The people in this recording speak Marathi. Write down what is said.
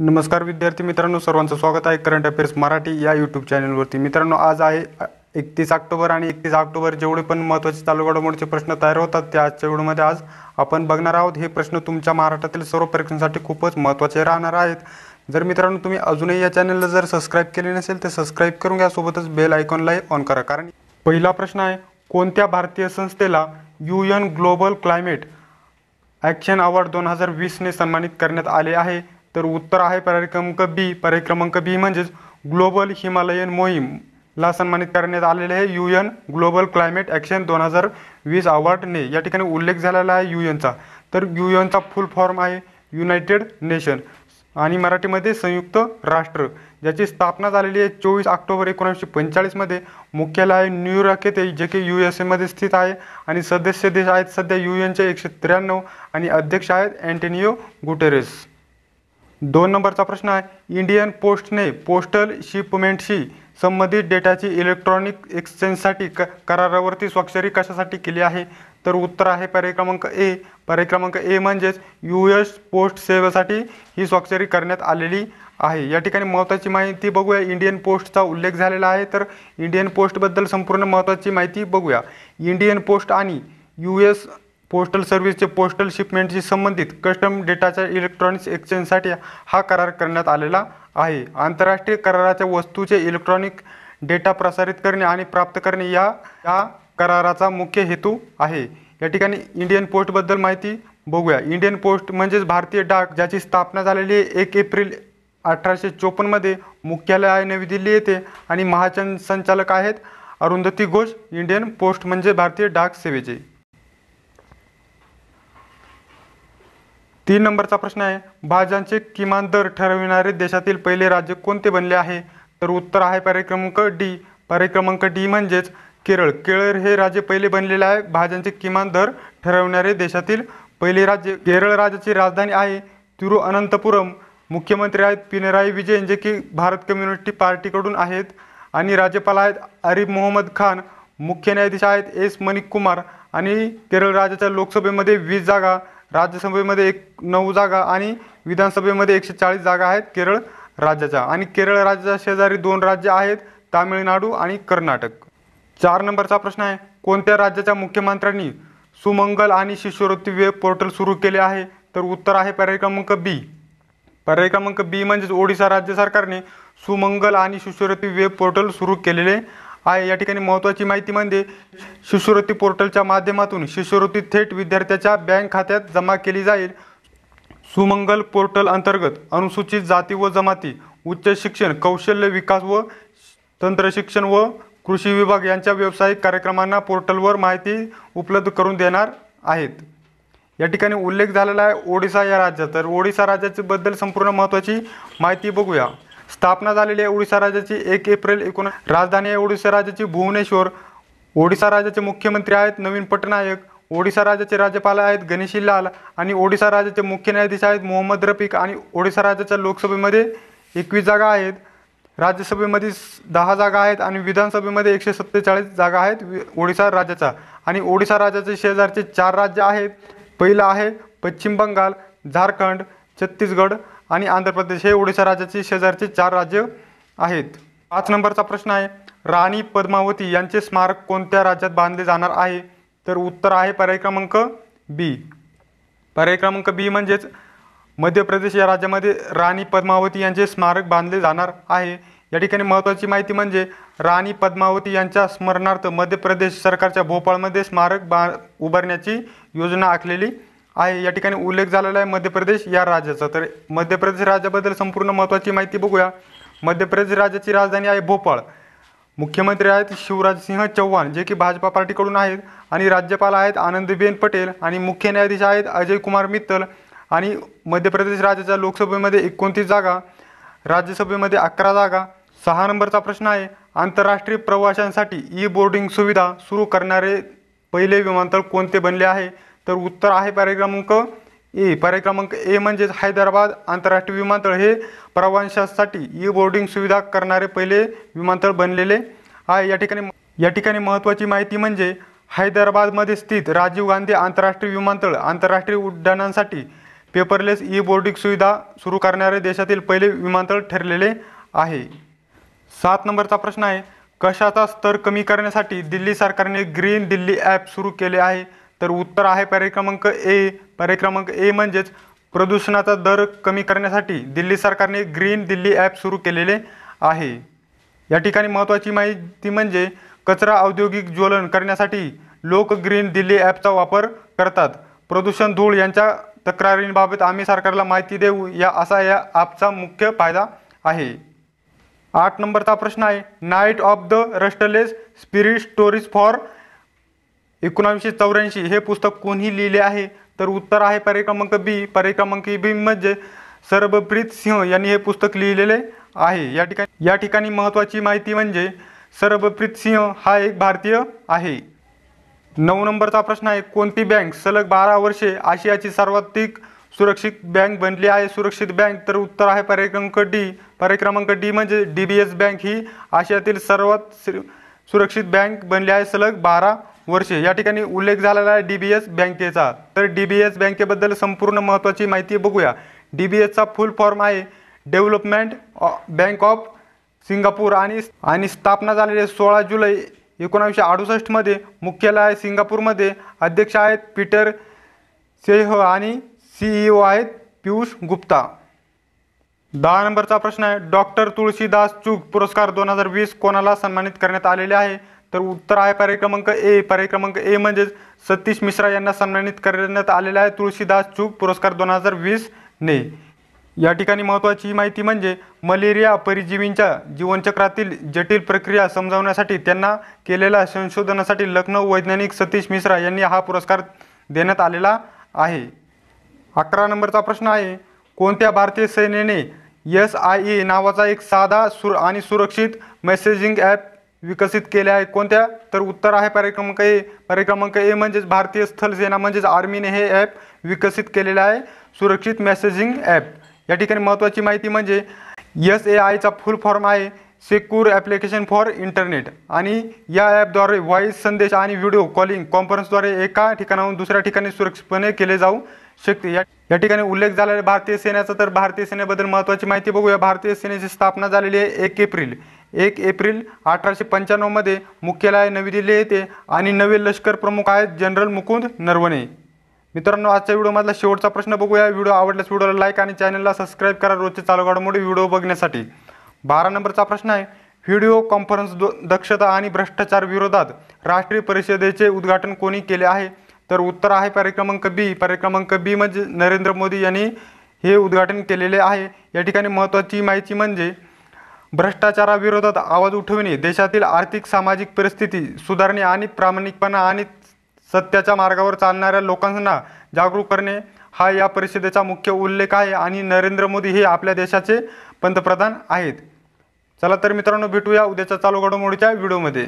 नमस्कार विद्यार्थी मित्रांनो सर्वांचं स्वागत आहे करंट अफेअर्स मराठी या यूट्यूब चॅनलवरती मित्रांनो आज आहे एकतीस ऑक्टोबर आणि एकतीस ऑक्टोबर जेवढे पण महत्त्वाचे चालू घडामोडीचे प्रश्न तयार होतात त्या आजच्या व्हिडिओमध्ये आज आपण बघणार आहोत हे प्रश्न तुमच्या महाराष्ट्रातील सर्व परीक्षांसाठी खूपच महत्त्वाचे राहणार आहेत जर मित्रांनो तुम्ही अजूनही या चॅनलला जर सबस्क्राईब केले नसेल तर सबस्क्राईब करून घ्या सोबतच बेल आयकॉनलाही ऑन करा कारण पहिला प्रश्न आहे कोणत्या भारतीय संस्थेला U N global climate action award दोन हजार वीसने सन्मानित करण्यात आले आहे तर उत्तर आहे पर्याय क्रमांक बी पर्याय बी म्हणजेच ग्लोबल हिमालयन मोहीम ला सन्मानित करण्यात आलेले आहे U N global climate action दोन हजार वीस अवॉर्डने या ठिकाणी उल्लेख झालेला आहे यू एनचा तर यू एनचा फुल फॉर्म आहे युनायटेड नेशन आणि मराठीमध्ये संयुक्त राष्ट्र ज्याची स्थापना झालेली आहे चोवीस ऑक्टोबर एकोणीसशे पंचेचाळीसमध्ये मुख्यालय आहे न्यूयॉर्क येथे जे की यू एस एमध्ये स्थित आहे आणि सदस्य देश आहेत सध्या यू एनचे एकशे त्र्याण्णव आणि अध्यक्ष आहेत अँटेनियो गुटेरेस दोन नंबरचा प्रश्न आहे इंडियन पोस्टने पोस्टल शिपमेंटशी संबंधित डेटाची इलेक्ट्रॉनिक एक्सचेंजसाठी क करारावरती स्वाक्षरी कशासाठी केली आहे तर उत्तर आहे पर्याय क्रमांक ए पर्याय क्रमांक ए म्हणजेच यू एस पोस्ट सेवेसाठी ही स्वाक्षरी करण्यात आलेली आहे या ठिकाणी महत्त्वाची माहिती बघूया इंडियन पोस्टचा उल्लेख झालेला आहे तर इंडियन पोस्टबद्दल संपूर्ण महत्त्वाची माहिती बघूया इंडियन पोस्ट आणि यू एस पोस्टल सर्व्हिसचे पोस्टल शिपमेंटशी संबंधित कस्टम डेटाच्या इलेक्ट्रॉनिक्स एक्सचेंजसाठी हा करार करण्यात आलेला आहे आंतरराष्ट्रीय कराराच्या वस्तूचे इलेक्ट्रॉनिक डेटा प्रसारित करणे आणि प्राप्त करणे या या कराराचा मुख्य हेतू आहे या ठिकाणी इंडियन पोस्टबद्दल माहिती बघूया इंडियन पोस्ट म्हणजेच भारतीय डाक ज्याची स्थापना झालेली एक एप्रिल अठराशे चोपन्नमध्ये मुख्यालय आहे नवी दिल्ली येथे आणि महाचन संचालक आहेत अरुंधती घोष इंडियन पोस्ट म्हणजे भारतीय डाक सेवेचे तीन नंबरचा प्रश्न आहे भाज्यांचे किमान दर ठरविणारे देशातील पहिले राज्य कोणते बनले आहे तर उत्तर आहे पर्याय डी पर्याय डी म्हणजेच केरळ केरळ हे राज्य पहिले बनलेले आहे भाज्यांचे किमान दर ठरवणारे देशातील पहिले राज्य केरळ राज्याची राजधानी आहे तिरुअनंतपुरम मुख्यमंत्री आहेत पिनराई विजय जे की भारत कम्युनिटी पार्टीकडून आहेत आणि राज्यपाल आहेत अरिफ मोहम्मद खान मुख्य न्यायाधीश आहेत एस मनिक कुमार आणि केरळ राज्याच्या लोकसभेमध्ये वीस जागा राज्यसभेमध्ये एक नऊ जागा आणि विधानसभेमध्ये एकशे चाळीस जागा आहेत केरळ राज्याच्या आणि केरळ राज्याच्या शेजारी दोन राज्य आहेत तामिळनाडू आणि कर्नाटक चार नंबरचा प्रश्न आहे कोणत्या राज्याच्या मुख्यमंत्र्यांनी सुमंगल आणि शिष्यवृत्ती वेब पोर्टल सुरू केले आहे तर उत्तर आहे पर्याय क्रमांक बी पर्याय क्रमांक बी म्हणजेच ओडिशा राज्य सरकारने सुमंगल आणि शिष्यवृत्ती वेब पोर्टल सुरू केलेले आहे या ठिकाणी महत्त्वाची माहिती म्हणजे शिष्यवृत्ती पोर्टलच्या माध्यमातून शिष्यवृत्ती थेट विद्यार्थ्याच्या बँक खात्यात जमा केली जाईल सुमंगल पोर्टल अंतर्गत अनुसूचित जाती व जमाती उच्च शिक्षण कौशल्य विकास व तंत्रशिक्षण व कृषी विभाग यांच्या व्यावसायिक कार्यक्रमांना पोर्टलवर माहिती उपलब्ध करून देणार आहेत या ठिकाणी उल्लेख झालेला आहे ओडिसा या राज्यात तर ओडिसा राज्याच्याबद्दल संपूर्ण महत्त्वाची माहिती बघूया स्थापना झालेली आहे ओडिसा राज्याची एक एप्रिल एकोण राजधानी आहे ओडिसा राज्याची भुवनेश्वर ओडिसा राज्याचे मुख्यमंत्री आहेत नवीन पटनायक ओडिसा राज्याचे राज्यपाल आहेत गणेशी लाल आणि ओडिसा राज्याचे मुख्य न्यायाधीश आहेत मोहम्मद रफिक आणि ओडिसा राज्याच्या लोकसभेमध्ये एकवीस जागा आहेत राज्यसभेमध्ये दहा जागा आहेत आणि विधानसभेमध्ये एकशे सत्तेचाळीस जागा आहेत ओडिसा राज्याचा आणि ओडिसा राज्याचे शेजारचे चार राज्य आहेत पहिलं आहे पश्चिम बंगाल झारखंड छत्तीसगड आणि आंध्र प्रदेश हे ओडिशा राज्याचे शेजारचे चार राज्य आहेत पाच नंबरचा प्रश्न आहे राणी पद्मावती यांचे स्मारक कोणत्या राज्यात बांधले जाणार आहे तर उत्तर आहे पर्याय क्रमांक बी पर्याय क्रमांक बी म्हणजेच मध्य प्रदेश या राज्यामध्ये राणी पद्मावती यांचे स्मारक बांधले जाणार आहे या ठिकाणी महत्त्वाची माहिती म्हणजे राणी पद्मावती यांच्या स्मरणार्थ मध्य प्रदेश सरकारच्या भोपाळमध्ये स्मारक बा उभारण्याची योजना आखलेली आहे या ठिकाणी उल्लेख झालेला आहे मध्य प्रदेश या राज्याचा तर मध्य प्रदेश राज्याबद्दल संपूर्ण महत्त्वाची माहिती बघूया मध्य प्रदेश राज्याची राजधानी आहे भोपाळ मुख्यमंत्री आहेत शिवराजसिंह चौहान जे की भाजपा पार्टीकडून आहेत आणि राज्यपाल आहेत आनंदीबेन पटेल आणि मुख्य न्यायाधीश आहेत अजय कुमार मित्तल आणि मध्य प्रदेश राज्याच्या लोकसभेमध्ये एकोणतीस जागा राज्यसभेमध्ये अकरा जागा सहा नंबरचा प्रश्न आहे आंतरराष्ट्रीय प्रवाशांसाठी ई बोर्डिंग सुविधा सुरू करणारे पहिले विमानतळ कोणते बनले आहे तर उत्तर आहे पर्याय ए पर्याय ए म्हणजेच हैदराबाद आंतरराष्ट्रीय विमानतळ हे प्रवाशांसाठी ई बोर्डिंग सुविधा करणारे पहिले विमानतळ बनलेले आहे या ठिकाणी या ठिकाणी महत्त्वाची माहिती म्हणजे हैदराबादमध्ये स्थित राजीव गांधी आंतरराष्ट्रीय विमानतळ आंतरराष्ट्रीय उड्डाणांसाठी पेपरलेस ई बोर्डिंग सुविधा सुरू करणारे देशातील पहिले विमानतळ ठरलेले आहे सात नंबरचा प्रश्न आहे कशाचा स्तर कमी करण्यासाठी दिल्ली सरकारने ग्रीन दिल्ली ॲप सुरू केले आहे तर उत्तर आहे पर्याय क्रमांक ए पर्याय क्रमांक ए म्हणजेच प्रदूषणाचा दर कमी करण्यासाठी दिल्ली सरकारने ग्रीन दिल्ली ॲप सुरू केलेले आहे या ठिकाणी महत्त्वाची माहिती म्हणजे कचरा औद्योगिक ज्वलन करण्यासाठी लोक ग्रीन दिल्ली ॲपचा वापर करतात प्रदूषण धूळ यांच्या तक्रारींबाबत आम्ही सरकारला माहिती देऊ या असा या ॲपचा मुख्य फायदा आहे आठ नंबरचा प्रश्न आहे night of the restless spirit stories for एकोणावीसशे चौऱ्याऐंशी हे पुस्तक कोणी लिहिले आहे तर उत्तर आहे पर्याय क्रमांक बी परिक्रमांक बी म्हणजे सर्वप्रीत सिंह यांनी हे पुस्तक लिहिलेले आहे या ठिकाणी या ठिकाणी महत्त्वाची माहिती म्हणजे सर्वप्रीत सिंह हा एक भारतीय आहे नऊ नंबरचा प्रश्न आहे कोणती बँक सलग बारा वर्षे आशियाची सर्वाधिक सुरक्षित बँक बनली आहे सुरक्षित बँक तर उत्तर आहे पर्याय क्रमांक डी पर्याय क्रमांक डी म्हणजे डी बी एस बँक ही आशियातील सर्वात सुरक्षित बँक बनली आहे सलग बारा वर्षे या ठिकाणी उल्लेख झालेला आहे डी बी एस बँकेचा तर डी बी एस बँकेबद्दल संपूर्ण महत्त्वाची माहिती बघूया डी बी एसचा फुल फॉर्म आहे डेव्हलपमेंट बँक ऑफ सिंगापूर आणि आणि स्थापना झालेली सोळा जुलै एकोणावीसशे अडुसष्टमध्ये मुख्यालय सिंगापूरमध्ये अध्यक्ष आहेत पीटर सेह आणि सीईओ e आहेत पियुष गुप्ता दहा नंबरचा प्रश्न आहे डॉक्टर तुळशीदास चूक पुरस्कार दोन हजार वीस कोणाला सन्मानित करण्यात आलेले आहे तर उत्तर आहे पर्याय क्रमांक ए पर्याय क्रमांक ए म्हणजेच सतीश मिश्रा यांना सन्मानित करण्यात आलेला आहे तुळशीदास चूक पुरस्कार दोन हजार ने या ठिकाणी महत्त्वाची माहिती म्हणजे मलेरिया परजीवींच्या जीवनचक्रातील जटिल प्रक्रिया समजावण्यासाठी त्यांना केलेल्या संशोधनासाठी लखनौ वैज्ञानिक सतीश मिश्रा यांनी हा पुरस्कार देण्यात आलेला आहे अकरा नंबरचा प्रश्न आहे कोणत्या भारतीय सेनेने एस आय ए नावाचा एक साधा सुर आणि सुरक्षित मेसेजिंग ॲप विकसित केल्या आहे कोणत्या तर उत्तर आहे परिक्रमांक ए पर्याय ए म्हणजेच भारतीय स्थल सेना म्हणजेच आर्मीने हे ॲप विकसित केलेलं आहे सुरक्षित मेसेजिंग ॲप या ठिकाणी महत्त्वाची माहिती म्हणजे यस ए आयचा फुल फॉर्म आहे सेक्यूर ॲप्लिकेशन फॉर इंटरनेट आणि या ॲपद्वारे व्हॉइस संदेश आणि व्हिडिओ कॉलिंग कॉन्फरन्सद्वारे एका ठिकाणाहून दुसऱ्या ठिकाणी सुरक्षितपणे केले जाऊ शकते या या ठिकाणी उल्लेख झालेला भारतीय सेनेचा तर भारतीय सेनेबद्दल महत्त्वाची माहिती बघूया भारतीय सेनेची स्थापना झालेली आहे एक एप्रिल एक एप्रिल अठराशे पंच्याण्णवमध्ये मुख्यालय नवी दिल्ली येते आणि नवे लष्कर प्रमुख आहेत जनरल मुकुंद नरवणे मित्रांनो आजच्या व्हिडिओमधला शेवटचा प्रश्न बघूया व्हिडिओ आवडल्यास व्हिडिओला लाईक आणि चॅनलला सबस्क्राईब करा रोजचे चालू घडामोडी व्हिडिओ बघण्यासाठी बारा नंबरचा प्रश्न आहे व्हिडिओ कॉन्फरन्स दक्षता आणि भ्रष्टाचार विरोधात राष्ट्रीय परिषदेचे उद्घाटन कोणी केले आहे तर उत्तर आहे पर्यक्रमांक बी पर्यक्रमांक बी म्हणजे नरेंद्र मोदी यांनी हे उद्घाटन केलेले आहे या ठिकाणी महत्त्वाची माहिती म्हणजे भ्रष्टाचाराविरोधात आवाज उठविणे देशातील आर्थिक सामाजिक परिस्थिती सुधारणे आणि प्रामाणिकपणा आणि सत्याच्या मार्गावर चालणाऱ्या लोकांना जागरूक करणे हा या परिषदेचा मुख्य उल्लेख आहे आणि नरेंद्र मोदी हे आपल्या देशाचे पंतप्रधान आहेत चला तर मित्रांनो भेटूया उद्याच्या चालू घडामोडीच्या व्हिडिओमध्ये